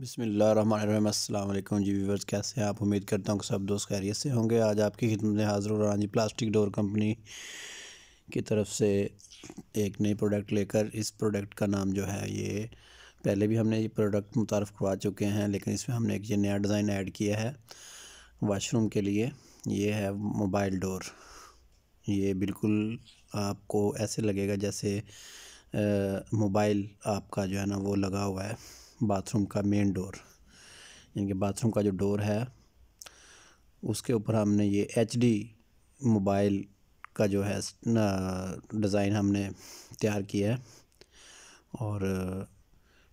बसमिलीम अल्लाम जी व्यूवर्स कैसे हैं आप उम्मीद करता हूँ कि सब दोस्त खैरियत से होंगे आज आपकी खिदमत में हाज़िर हो रहा जी प्लास्टिक डोर कंपनी की तरफ से एक नई प्रोडक्ट लेकर इस प्रोडक्ट का नाम जो है ये पहले भी हमने ये प्रोडक्ट मुतारफ़ करवा चुके हैं लेकिन इसमें हमने एक ये नया डिज़ाइन ऐड किया है वाशरूम के लिए ये है मोबाइल डोर ये बिल्कुल आपको ऐसे लगेगा जैसे मोबाइल आपका जो है ना वो लगा हुआ है बाथरूम का मेन डोर यानी कि बाथरूम का जो डोर है उसके ऊपर हमने ये एच मोबाइल का जो है डिज़ाइन हमने तैयार किया है और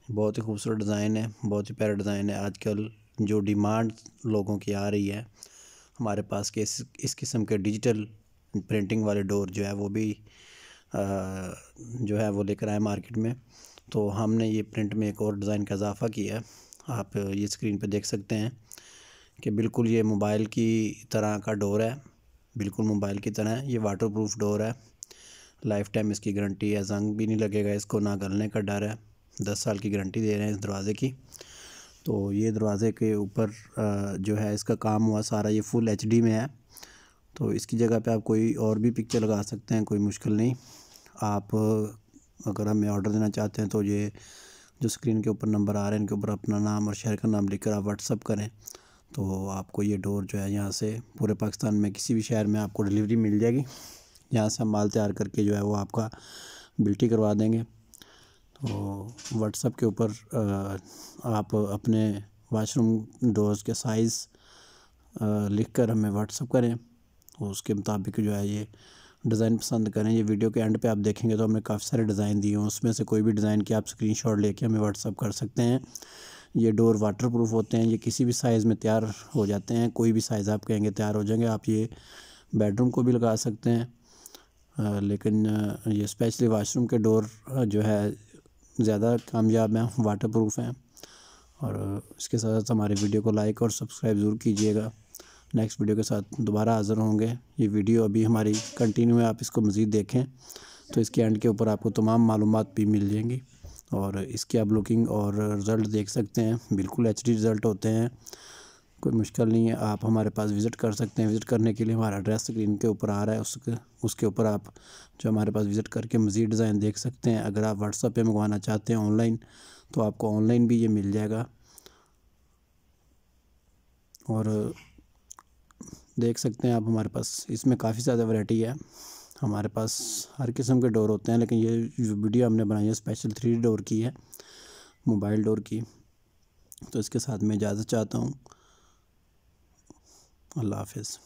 बहुत ही खूबसूरत डिज़ाइन है बहुत ही प्यारा डिज़ाइन है आजकल जो डिमांड लोगों की आ रही है हमारे पास के इस इस किस्म के डिजिटल प्रिंटिंग वाले डोर जो है वो भी आ, जो है वो लेकर आए मार्केट में तो हमने ये प्रिंट में एक और डिज़ाइन का इजाफ़ा किया है आप ये स्क्रीन पे देख सकते हैं कि बिल्कुल ये मोबाइल की तरह का डोर है बिल्कुल मोबाइल की तरह ये वाटर प्रूफ डोर है लाइफ टाइम इसकी गारंटी है जंग भी नहीं लगेगा इसको ना गलने का डर है दस साल की गारंटी दे रहे हैं इस दरवाज़े की तो ये दरवाज़े के ऊपर जो है इसका काम हुआ सारा ये फुल एच में है तो इसकी जगह पर आप कोई और भी पिक्चर लगा सकते हैं कोई मुश्किल नहीं आप अगर हमें ऑर्डर देना चाहते हैं तो ये जो स्क्रीन के ऊपर नंबर आ रहे हैं इनके ऊपर अपना नाम और शहर का नाम लिखकर आप व्हाट्सअप करें तो आपको ये डोर जो है यहाँ से पूरे पाकिस्तान में किसी भी शहर में आपको डिलीवरी मिल जाएगी यहाँ से हम माल तैयार करके जो है वो आपका बिल्टी करवा देंगे तो व्हाट्सअप के ऊपर आप अपने वाशरूम डोर्स के साइज़ लिख कर हमें व्हाट्सअप करें तो उसके मुताबिक जो है ये डिज़ाइन पसंद करें ये वीडियो के एंड पे आप देखेंगे तो हमने काफ़ी सारे डिज़ाइन दिए हैं उसमें से कोई भी डिज़ाइन की आप स्क्रीनशॉट लेके हमें व्हाट्सअप कर सकते हैं ये डोर वाटर प्रूफ होते हैं ये किसी भी साइज़ में तैयार हो जाते हैं कोई भी साइज़ आप कहेंगे तैयार हो जाएंगे आप ये बेडरूम को भी लगा सकते हैं लेकिन ये स्पेशली वाशरूम के डोर जो है ज़्यादा कामयाब हैं वाटर प्रूफ हैं और इसके साथ साथ हमारे वीडियो को लाइक और सब्सक्राइब ज़रूर कीजिएगा नेक्स्ट वीडियो के साथ दोबारा हाज़िर होंगे ये वीडियो अभी हमारी कंटिन्यू है आप इसको मज़ीद देखें तो इसके एंड के ऊपर आपको तमाम मालूम भी मिल जाएंगी और इसकी आप लुकिंग और रिज़ल्ट देख सकते हैं बिल्कुल एच रिज़ल्ट होते हैं कोई मुश्किल नहीं है आप हमारे पास विज़िट कर सकते हैं विज़िट करने के लिए हमारा एड्रेस स्क्रीन के ऊपर आ रहा है उसके उसके ऊपर आप जो हमारे पास विज़िट करके मज़ीद डिज़ाइन देख सकते हैं अगर आप व्हाट्सअप पे मंगवाना चाहते हैं ऑनलाइन तो आपको ऑनलाइन भी ये मिल जाएगा और देख सकते हैं आप हमारे पास इसमें काफ़ी ज़्यादा वैरायटी है हमारे पास हर किस्म के डोर होते हैं लेकिन ये वीडियो हमने बनाई है स्पेशल थ्री डोर की है मोबाइल डोर की तो इसके साथ मैं इजाज़त चाहता हूँ अल्लाह हाफिज़